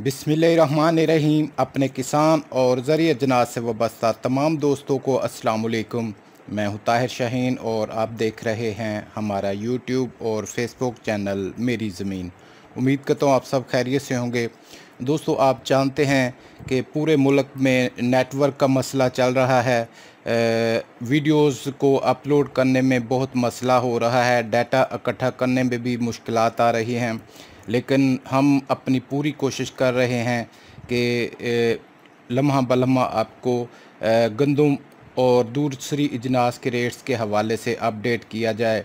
रहीम अपने किसान और ज़रिए जनाज से वाबस्ता तमाम दोस्तों को असलकुम मैं हूँ ताहिर शाहीन और आप देख रहे हैं हमारा यूट्यूब और फेसबुक चैनल मेरी ज़मीन उम्मीद करता हूँ आप सब खैरियत से होंगे दोस्तों आप जानते हैं कि पूरे मुल्क में नेटवर्क का मसला चल रहा है वीडियोस को अपलोड करने में बहुत मसला हो रहा है डाटा इकट्ठा करने में भी मुश्किल आ रही हैं लेकिन हम अपनी पूरी कोशिश कर रहे हैं कि लम्हा बलम्हा आपको गंदम और दूसरी इजनास के रेट्स के हवाले से अपडेट किया जाए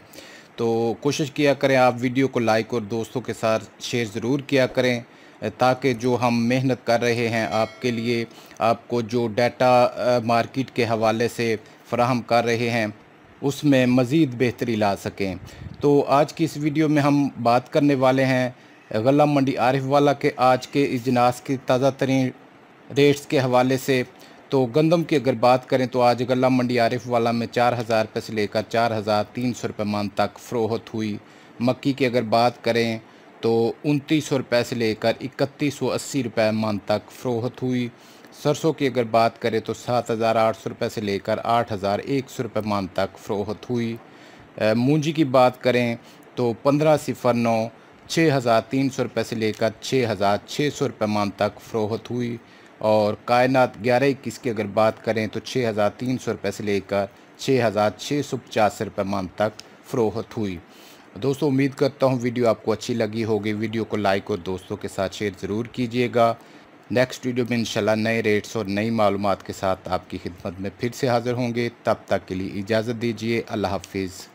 तो कोशिश किया करें आप वीडियो को लाइक और दोस्तों के साथ शेयर ज़रूर किया करें ताकि जो हम मेहनत कर रहे हैं आपके लिए आपको जो डाटा मार्केट के हवाले से फ्राहम कर रहे हैं उसमें मज़ीद बेहतरी ला सकें तो आज की इस वीडियो में हम बात करने वाले हैं गला मंडी आरिफ वाला के आज के इजनास की ताज़ा तरीन रेट्स के हवाले से तो गंदम की अगर बात करें तो आज गला मंडी आरिफ वाला में चार हज़ार रुपये से लेकर चार हज़ार तीन सौ रुपये मान तक फ़रोहत हुई मक्की की अगर बात करें तो उनतीस सौ रुपये से लेकर इकतीस सौ अस्सी रुपये मान तक फ़रोहत हुई सरसों की अगर बात करें तो सात हज़ार आठ सौ रुपये से लेकर आठ हज़ार एक सौ रुपये मान तक फ़रोहत हुई मूंजी की बात करें तो पंद्रह सिफर नौ छः हज़ार तीन सौ रुपये से लेकर छः हज़ार छः सौ रुपये मान तक फ़रोहत हुई और कायनात ग्यारह इक्कीस की अगर बात करें तो छः हज़ार तीन सौ रुपये से लेकर छः हज़ार छः सौ पचास रुपये मान तक फ़रोहत हुई दोस्तों उम्मीद करता हूँ वीडियो आपको अच्छी लगी होगी वीडियो को लाइक और दोस्तों के साथ शेयर ज़रूर कीजिएगा नेक्स्ट वीडियो में इंशाल्लाह नए रेट्स और नई मालूम के साथ आपकी खिदमत में फिर से हाज़िर होंगे तब तक के लिए इजाज़त दीजिए अल्लाह हाफिज़